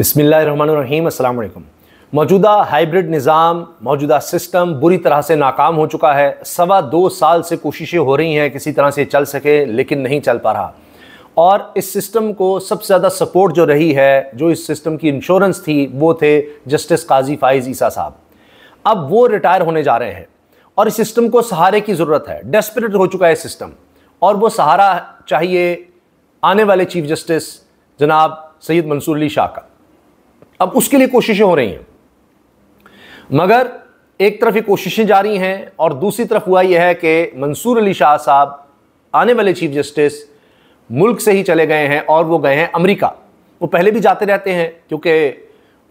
बसमीम अल्लाम मौजूदा हाइब्रिड निज़ाम मौजूदा सिस्टम बुरी तरह से नाकाम हो चुका है सवा दो साल से कोशिशें हो रही हैं किसी तरह से चल सके लेकिन नहीं चल पा रहा और इस सिस्टम को सबसे ज़्यादा सपोर्ट जो रही है जो इस सिस्टम की इंश्योरेंस थी वो थे जस्टिस काजी फाइज ईसा साहब अब वो रिटायर होने जा रहे हैं और इस सिस्टम को सहारे की ज़रूरत है डेस्परेट हो चुका है सिस्टम और वो सहारा चाहिए आने वाले चीफ जस्टिस जनाब सैयद मंसूर अली शाह का अब उसके लिए कोशिशें हो रही हैं मगर एक तरफ ये कोशिशें जारी हैं और दूसरी तरफ हुआ यह है कि मंसूर अली शाह साहब आने वाले चीफ जस्टिस मुल्क से ही चले गए हैं और वो गए हैं अमेरिका वो पहले भी जाते रहते हैं क्योंकि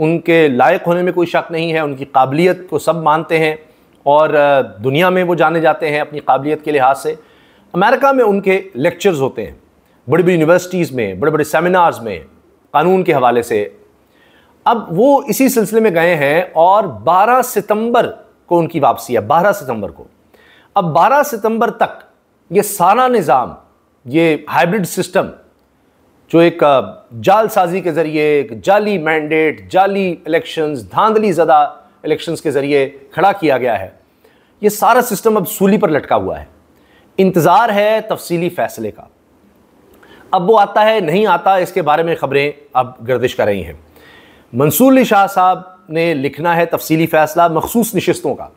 उनके लायक होने में कोई शक नहीं है उनकी काबिलियत को सब मानते हैं और दुनिया में वो जाने जाते हैं अपनी काबिलियत के लिहाज से अमेरिका में उनके लेक्चर्स होते हैं बड़ी बड़ी यूनिवर्सिटीज़ में बड़े बड़े सेमिनार्स में कानून के हवाले से अब वो इसी सिलसिले में गए हैं और 12 सितंबर को उनकी वापसी है 12 सितंबर को अब 12 सितंबर तक ये सारा निज़ाम ये हाइब्रिड सिस्टम जो एक जालसाजी के ज़रिए एक जाली मैंडेट जाली इलेक्शंस धांधली ज़दा इलेक्शंस के ज़रिए खड़ा किया गया है ये सारा सिस्टम अब सूली पर लटका हुआ है इंतज़ार है तफसीली फैसले का अब वो आता है नहीं आता इसके बारे में खबरें अब गर्दिश कर रही हैं मंसूर शाह साहब ने लिखना है तफसीली फैसला मखसूस नशस्तों का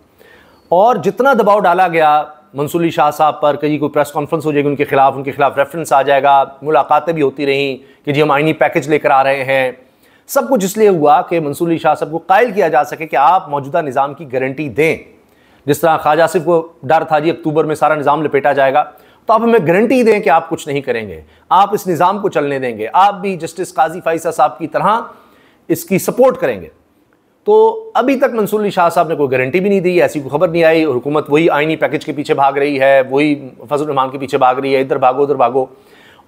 और जितना दबाव डाला गया मंसूर शाह साहब पर कहीं कोई प्रेस कॉन्फ्रेंस हो जाएगी उनके खिलाफ उनके खिलाफ रेफरेंस आ जाएगा मुलाकातें भी होती रहीं कि जी हम आइनी पैकेज लेकर आ रहे हैं सब कुछ इसलिए हुआ कि मंसूर शाह साहब को कायल किया जा सके कि आप मौजूदा निज़ाम की गारंटी दें जिस तरह ख्वाजा सिफ को डर था जी अक्टूबर में सारा निज़ाम लपेटा जाएगा तो आप हमें गारंटी दें कि आप कुछ नहीं करेंगे आप इस निज़ाम को चलने देंगे आप भी जस्टिस काजी फाइसा साहब की तरह इसकी सपोर्ट करेंगे तो अभी तक मंसूर अली शाह साहब ने कोई गारंटी भी नहीं दी ऐसी कोई खबर नहीं आई हुकूमत वही आईनी पैकेज के पीछे भाग रही है वही फजल रहमान के पीछे भाग रही है इधर भागो उधर भागो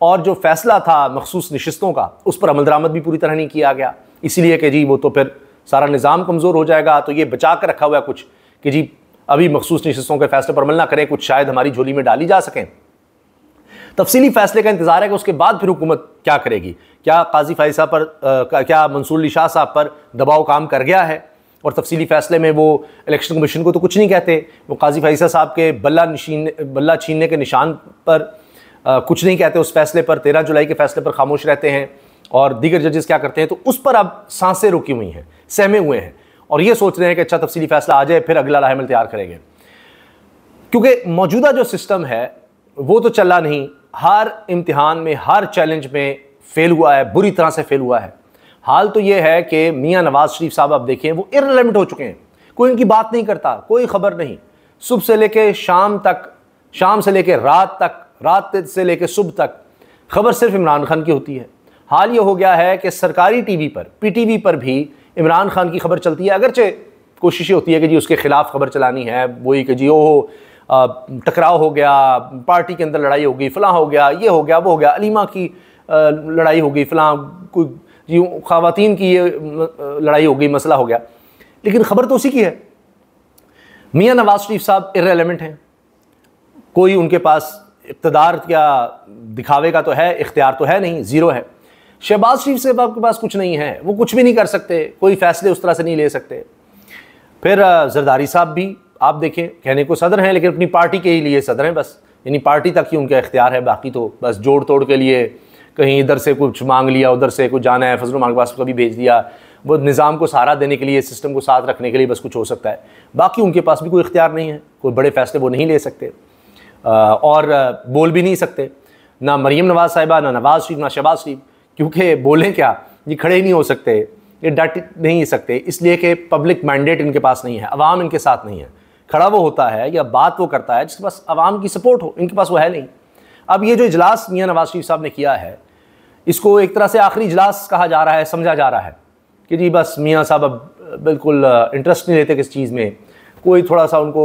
और जो फैसला था मखसूस नशस्तों का उस पर अमल दरामद भी पूरी तरह नहीं किया गया इसीलिए कि जी वो तो फिर सारा निज़ाम कमज़ोर हो जाएगा तो ये बचा कर रखा हुआ है कुछ कि जी अभी मखसूस नशस्तों के फैसले पर अमल ना करें कुछ शायद हमारी झोली में डाली जा सकें तफसीली फैसले का इंतजार है कि उसके बाद फिर हुकूमत क्या करेगी क्या काजी फाइज साहब पर आ, क्या मंसूर अली शाह साहब पर दबाव काम कर गया है और तफसीली फैसले में वो इलेक्शन कमीशन को तो कुछ नहीं कहते वो काजी फैसा साहब के बल्ला नशीन बल्ला छीनने के निशान पर आ, कुछ नहीं कहते उस फैसले पर तेरह जुलाई के फैसले पर खामोश रहते हैं और दीगर जजेस क्या करते हैं तो उस पर अब सांसें रुकी हुई हैं सहमे हुए हैं और ये सोच रहे हैं कि अच्छा तफसीली फैसला आ जाए फिर अगला राहमल तैयार करेंगे क्योंकि मौजूदा जो सिस्टम है वो तो चला नहीं हर इम्तिहान में हर चैलेंज में फेल हुआ है बुरी तरह से फेल हुआ है हाल तो यह है कि मियाँ नवाज शरीफ साहब आप देखें वो इरेलीवेंट हो चुके हैं कोई इनकी बात नहीं करता कोई खबर नहीं सुबह से लेके शाम तक शाम से लेके रात तक रात से लेके सुबह तक खबर सिर्फ इमरान खान की होती है हाल ये हो गया है कि सरकारी टीवी पर पीटीवी पर भी इमरान खान की खबर चलती है अगरचे कोशिश होती है कि जी उसके खिलाफ खबर चलानी है वही कि जी ओहो टकराव हो गया पार्टी के अंदर लड़ाई हो गई फ़लाँ हो गया ये हो गया वो हो गया अलीमा की लड़ाई हो गई फ़लाँ कोई जी की ये लड़ाई हो गई मसला हो गया लेकिन ख़बर तो उसी की है मियाँ नवाज शरीफ साहब इरेलीमेंट हैं कोई उनके पास इकतदार क्या दिखावे का तो है इख्तियार तो है नहीं ज़ीरो है शहबाज शरीफ साहब आपके पास कुछ नहीं है वो कुछ भी नहीं कर सकते कोई फ़ैसले उस तरह से नहीं ले सकते फिर जरदारी साहब भी आप देखें कहने को सदर हैं लेकिन अपनी पार्टी के ही लिए सदर हैं बस यानी पार्टी तक ही उनका इख्तियार है बाकी तो बस जोड़ तोड़ के लिए कहीं इधर से कुछ मांग लिया उधर से कुछ जाना है फजल मांग पास कभी भेज दिया वो निज़ाम को सहारा देने के लिए सिस्टम को साथ रखने के लिए बस कुछ हो सकता है बाकी उनके पास भी कोई इख्तियार नहीं है कोई बड़े फैसले वो नहीं ले सकते और बोल भी नहीं सकते ना मरीम नवाज़ साहिबा ना नवाज़ शरीफ ना शहबाज शरीफ क्योंकि बोलें क्या ये खड़े नहीं हो सकते ये डट नहीं सकते इसलिए कि पब्लिक मैंडेट इनके पास नहीं है आवाम इनके साथ नहीं है खड़ा वो होता है या बात वो करता है जिसके पास आवाम की सपोर्ट हो इनके पास वो है नहीं अब ये जो इजलास मियाँ नवाज शरीफ साहब ने किया है इसको एक तरह से आखिरी इजलास कहा जा रहा है समझा जा रहा है कि जी बस मियाँ साहब अब बिल्कुल इंटरेस्ट नहीं लेते किस चीज़ में कोई थोड़ा सा उनको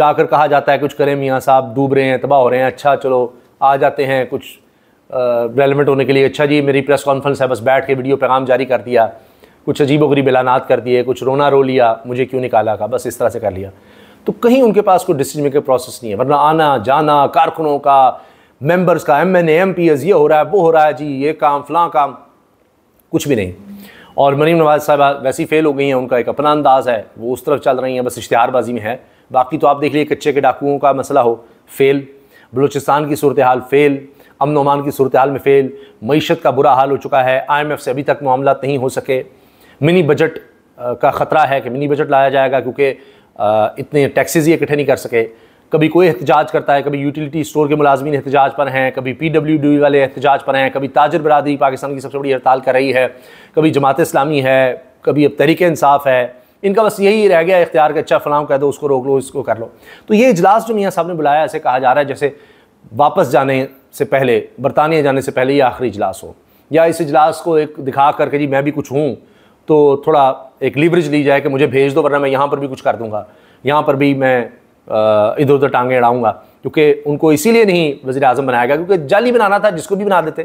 जाकर कहा जाता है कुछ करें मियाँ साहब डूब रहे हैं तबाह हो रहे हैं अच्छा चलो आ जाते हैं कुछ रेलिवेंट होने के लिए अच्छा जी मेरी प्रेस कॉन्फ्रेंस है बस बैठ के वीडियो पैगाम जारी कर दिया कुछ अजीब वरीब ऐलानात कर दिए कुछ रोना रो लिया मुझे क्यों निकाला का बस इस तरह से कर लिया तो कहीं उनके पास कोई डिसीजन मेकर प्रोसेस नहीं है वरना आना जाना कारकुनों का मेंबर्स का M N M P S ये हो रहा है वो हो रहा है जी ये काम फला काम कुछ भी नहीं और मरीम नवाज साहब वैसी फेल हो गई हैं उनका एक अपना अंदाज है वो उस तरफ चल रही हैं बस इश्तहारबाजी में है बाकी तो आप देख लिए कच्चे के डाकुओं का मसला हो फेल बलूचिस्तान की सूरत हाल फेल अमन वमान की सूरत हाल में फेल मीशत का बुरा हाल हो चुका है आई एम एफ़ से अभी तक मामला नहीं हो सके मिनी बजट का ख़तरा है कि मिनी बजट लाया जाएगा क्योंकि इतने टैक्सेज ये इकट्ठे नहीं कर सके कभी कोई एहतजाज करता है कभी यूटिलिटी स्टोर के मुलाजमी एहतजाज पर हैं कभी पी डब्ल्यू डी वाले एहतजाज पर हैं कभी ताजर बरदरी पाकिस्तान की सबसे बड़ी हड़ताल कर रही है कभी जमात इस्लामी है कभी अब तहरीक इंसाफ है इनका बस यही रह गया इख्तियार का अच्छा फलाम कह दो उसको रोक लो इसको कर लो तो ये इजलास जो मियाँ साहब ने बुलाया ऐसे कहा जा रहा है जैसे वापस जाने से पहले बरतानिया जाने से पहले ये आखिरी इजलास हो या इस इजलास को एक दिखा करके जी मैं भी कुछ हूँ तो थोड़ा एक लीवरेज ली जाए कि मुझे भेज दो वरना मैं यहाँ पर भी कुछ कर दूंगा यहाँ पर भी मैं इधर उधर टांगे अड़ाऊँगा क्योंकि उनको इसीलिए नहीं वजी अजम बनाया गया क्योंकि जाली बनाना था जिसको भी बना देते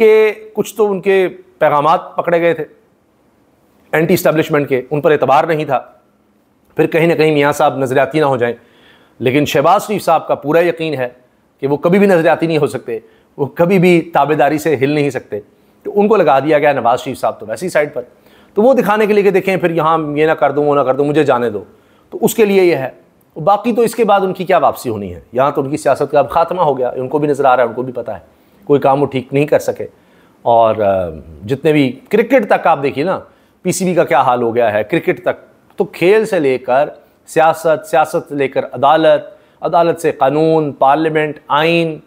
कि कुछ तो उनके पैगाम पकड़े गए थे एंटी इस्टबलिशमेंट के उन पर एतबार नहीं था फिर कहीं ना कहीं मियाँ साहब नज़रियाती ना हो जाएं लेकिन शहबाज शरीफ साहब का पूरा यकीन है कि वो कभी भी नज़रियाती नहीं हो सकते वो कभी भी ताबेदारी से हिल नहीं सकते तो उनको लगा दिया गया नवाज़ शरीफ साहब तो वैसी साइड पर तो वो दिखाने के लिए कि देखें फिर यहाँ ये ना कर दूँ वो ना कर दूँ मुझे जाने दो तो उसके लिए ये है बाकी तो इसके बाद उनकी क्या वापसी होनी है यहाँ तो उनकी सियासत का अब खात्मा हो गया उनको भी नज़र आ रहा है उनको भी पता है कोई काम वो ठीक नहीं कर सके और जितने भी क्रिकेट तक आप देखिए ना पीसीबी का क्या हाल हो गया है क्रिकेट तक तो खेल से लेकर सियासत सियासत से लेकर अदालत अदालत से कानून पार्लियामेंट आइन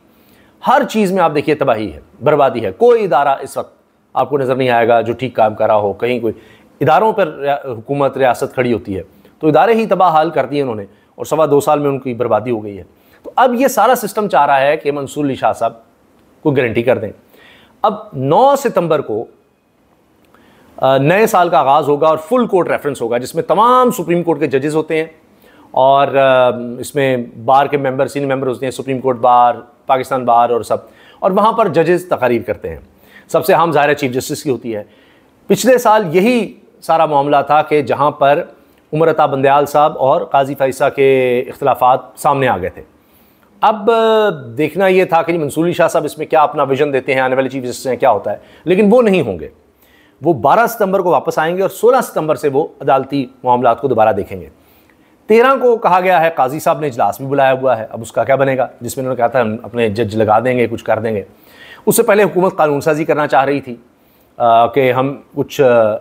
हर चीज़ में आप देखिए तबाही है बर्बादी है कोई इदारा इस वक्त आपको नज़र नहीं आएगा जो ठीक काम करा हो कहीं कोई इदारों पर हुकूमत रियासत खड़ी होती है तो इदारे ही तबाह हाल कर दिए उन्होंने और सवा दो साल में उनकी बर्बादी हो गई है तो अब ये सारा सिस्टम चाह रहा है कि मंसूर अली शाह साहब को गारंटी कर दें अब 9 सितंबर को नए साल का आगाज़ होगा और फुल कोर्ट रेफरेंस होगा जिसमें तमाम सुप्रीम कोर्ट के जजेस होते हैं और इसमें बार के मेंबर सीनियर मेंबर होते हैं Supreme Court bar Pakistan bar और सब और वहाँ पर जजेस तकारीर करते हैं सबसे हम ज़ाहिर चीफ जस्टिस की होती है पिछले साल यही सारा मामला था कि जहाँ पर उमरता बंदयाल साहब और काजी फ़ैसा के अख्तिलाफ़ सामने आ गए थे अब देखना यह था कि मंसूरी शाह साहब इसमें क्या अपना विजन देते हैं आने वाले चीफ जस्टिस हैं क्या होता है लेकिन वो नहीं होंगे वो 12 सितंबर को वापस आएंगे और 16 सितंबर से वो अदालती मामला को दोबारा देखेंगे तेरह को कहा गया है काजी साहब ने इजलास भी बुलाया हुआ है अब उसका क्या बनेगा जिसमें उन्होंने कहा था अपने जज लगा देंगे कुछ कर देंगे उससे पहले हुकूमत कानून साजी करना चाह रही थी कि हम कुछ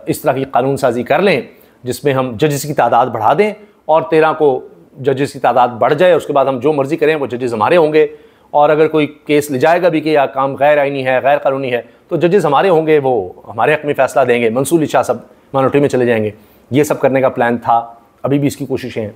इस तरह की कानून साजी कर लें जिसमें हम जजेस की तादाद बढ़ा दें और तेरह को जजेस की तादाद बढ़ जाए उसके बाद हम जो मर्ज़ी करें वो जजेस हमारे होंगे और अगर कोई केस ले जाएगा भी कि यह काम गैर आइनी है गैर कानूनी है तो जजेस हमारे होंगे वो हमारे हक में फ़ैसला देंगे मंसूली शाह सब मानोटी में चले जाएंगे ये सब करने का प्लान था अभी भी इसकी कोशिशें हैं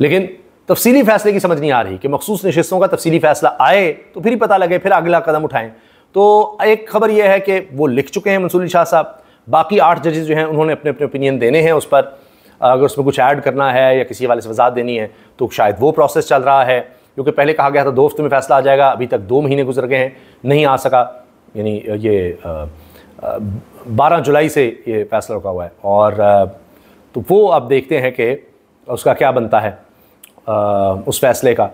लेकिन तफसीली फैसले की समझ नहीं आ रही कि मखसूस नशस्तों का तफसीली फैसला आए तो फिर ही पता लगे फिर अगला कदम उठाएं तो एक खबर यह है कि वो लिख चुके हैं मंसूरी शाह साहब बाकी आठ जजेस जो हैं उन्होंने अपने अपने ओपिनियन देने हैं उस पर अगर उसमें कुछ ऐड करना है या किसी वाले से वजात देनी है तो शायद वो प्रोसेस चल रहा है क्योंकि पहले कहा गया था दो हफ्ते में फैसला आ जाएगा अभी तक दो महीने गुजर गए हैं नहीं आ सका यानी ये बारह जुलाई से ये फैसला रुका हुआ है और तो वो आप देखते हैं कि उसका क्या बनता है उस फैसले का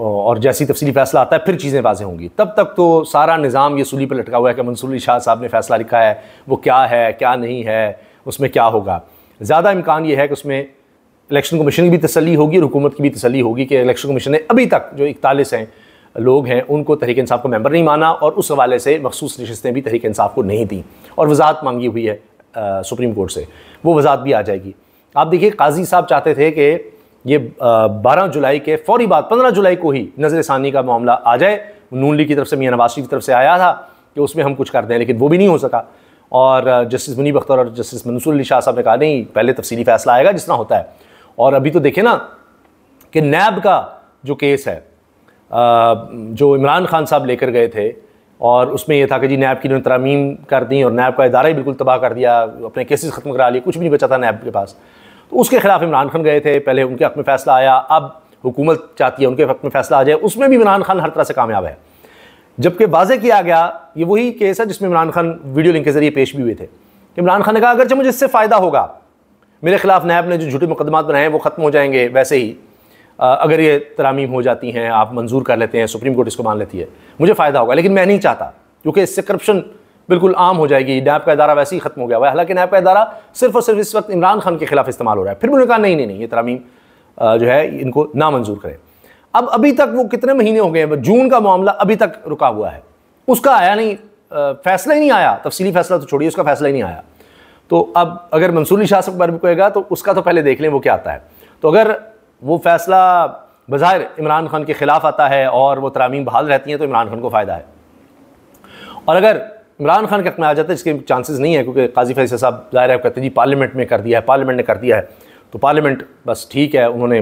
और जैसी तफसली फैसला आता है फिर चीज़ें वाजे होंगी तब तक तो सारा निज़ाम ये सूली पर लटका हुआ है कि मंसूर अली शाह साहब ने फैसला लिखा है वो क्या है क्या नहीं है उसमें क्या होगा ज़्यादा इम्कान ये है कि उसमें इलेक्शन कमीशन की भी तसली होगी और हुकूमत की भी तसली होगी कि इलेक्शन कमीशन ने अभी तक जो इकतालीस हैं लोग हैं उनको तहरीक इंसाफ को मेंबर नहीं माना और उस हवाले से मखसूस नशस्तें भी तहरीक इंसाफ को नहीं दी और वजाहत मांगी हुई है सुप्रीम कोर्ट से वो वजाहत भी आ जाएगी आप देखिए काजी साहब चाहते थे कि ये बारह जुलाई के फौरी बाद पंद्रह जुलाई को ही नजर षानी का मामला आ जाए नून लीग की तरफ से मियाँ नवाज शरीफ की तरफ से आया था कि उसमें हम कुछ कर दें लेकिन वो भी नहीं हो सका और जस्टिस मुनीब अख्तर और जस्टिस मंसूर अली शाह साहब ने कहा नहीं पहले तफसीली फैसला आएगा जिस तरह होता है और अभी तो देखें ना कि नैब का जो केस है जो इमरान खान साहब लेकर गए थे और उसमें यह था कि जी नैब की उन्होंने तरमीम कर दी और नैब का इदारा ही बिल्कुल तबाह कर दिया अपने केसेस ख़त्म करा लिए कुछ भी नहीं बचा था नैब के पास तो उसके खिलाफ इमरान खान गए थे पहले उनके हक में फैसला आया अब हुकूमत चाहती है उनके हक में फैसला आ जाए उसमें भी इमरान खान हर तरह से कामयाब है जबकि वाजे किया गया ये वही केस है जिसमें इमरान खान वीडियो लिंक के ज़रिए पेश भी हुए थे इमरान खान ने कहा अगर जब मुझे इससे फ़ायदा होगा मेरे ख़िलाफ़ नैब ने जो झूठे मुकदमात बनाए हैं वो ख़त्म हो जाएंगे वैसे ही अगर ये तरामीम हो जाती हैं आप मंजूर कर लेते हैं सुप्रीम कोर्ट इसको मान लेती है मुझे फ़ायदा होगा लेकिन मैं नहीं चाहता क्योंकि इससे करप्शन बिल्कुल आम हो जाएगी नैब का इदारा वैसे ही खत्म हो गया हुआ है हालांकि नैब का इदारा सिर्फ और सिर्फ इस वक्त इमरान खान के खिलाफ इस्तेमाल हो रहा है फिर उन्होंने कहा नहीं नहीं नहीं ये तरामीम जो है इनको ना मंजूर करें अब अभी तक वो कितने महीने हो गए हैं जून का मामला अभी तक रुका हुआ है उसका आया नहीं फैसला ही नहीं आया तफसीली फैसला तो छोड़िए उसका फैसला ही नहीं आया तो अब अगर मंसूरी शाह में कहेगा तो उसका तो पहले देख लें वो क्या आता है तो अगर वो फैसला बज़ाहिर इमरान खान के ख़िलाफ़ आता है और वो तरामीम बहाल रहती हैं तो इमरान खान को फ़ायदा है और अगर इमरान खान के हक में आ जाता है जिसके चांसेस नहीं है क्योंकि काजी फैसल साहब जाहिर है कहते जी पार्लियामेंट में कर दिया है पार्लियामेंट ने कर दिया है तो पार्लियामेंट बस ठीक है उन्होंने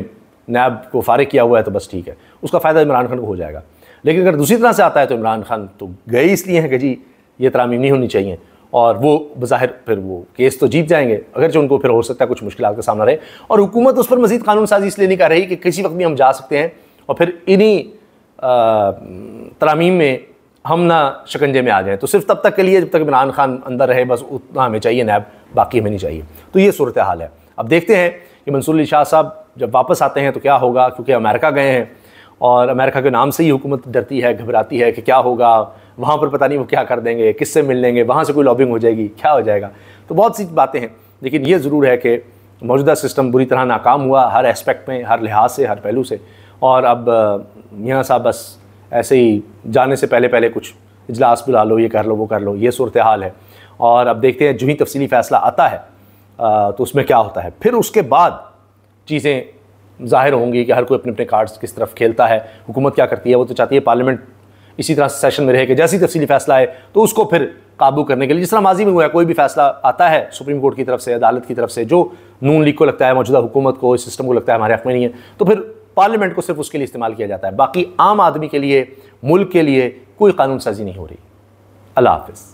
नैब को फारिग किया हुआ है तो बस ठीक है उसका फ़ायदा इमरान खान को हो जाएगा लेकिन अगर दूसरी तरह से आता है तो इमरान खान तो गए इसलिए हैं कि जी ये तरामीम नहीं होनी चाहिए और वो बाहिर फिर वो केस तो जीत जाएंगे अगर जो उनको फिर हो सकता है कुछ मुश्किल का सामना रहे और हुकूमत उस पर मजीद कानून साजी इसलिए नहीं कर रही कि किसी वक्त भी हम जा सकते हैं और फिर इन्हीं तरामीम में हम ना शिकंजे में आ जाएं तो सिर्फ तब तक के लिए जब तक इमरान खान अंदर रहे बस उतना हमें चाहिए नैब बाकी हमें नहीं चाहिए तो ये सूरत हाल है अब देखते हैं कि मंसूर अली शाह साहब जब वापस आते हैं तो क्या होगा क्योंकि अमेरिका गए हैं और अमेरिका के नाम से ही हुकूमत डरती है घबराती है कि क्या होगा वहाँ पर पता नहीं वो क्या कर देंगे किससे मिल लेंगे वहाँ से कोई लॉबिंग हो जाएगी क्या हो जाएगा तो बहुत सी बातें हैं लेकिन ये ज़रूर है कि मौजूदा सिस्टम बुरी तरह नाकाम हुआ हर एस्पेक्ट में हर लिहाज से हर पहलू से और अब यहाँ साहब बस ऐसे ही जाने से पहले पहले कुछ इजलास बुला लो ये कर लो वो कर लो ये सूरत हाल है और अब देखते हैं जो ही तफसली फ़ैसला आता है तो उसमें क्या होता है फिर उसके बाद चीज़ें ज़ाहिर होंगी कि हर कोई अपने अपने कार्ड्स किस तरफ खेलता है हुकूमत क्या करती है वो तो चाहती है पार्लियामेंट इसी तरह सेशन में रहे कि जैसी तफसली फ़ैसला आए तो उसको फिर काबू करने के लिए जिस तरह माजी में हुआ है कोई भी फैसला आता है सुप्रीम कोर्ट की तरफ से अदालत की तरफ से जो नून लीग को लगता है मौजूदा हुकूमत को इस सिस्टम को लगता है हमारे हक में नहीं है तो फिर पार्लियामेंट को सिर्फ उसके लिए इस्तेमाल किया जाता है बाकी आम आदमी के लिए मुल्क के लिए कोई कानून साजी नहीं हो रही अल्लाह हाफिज़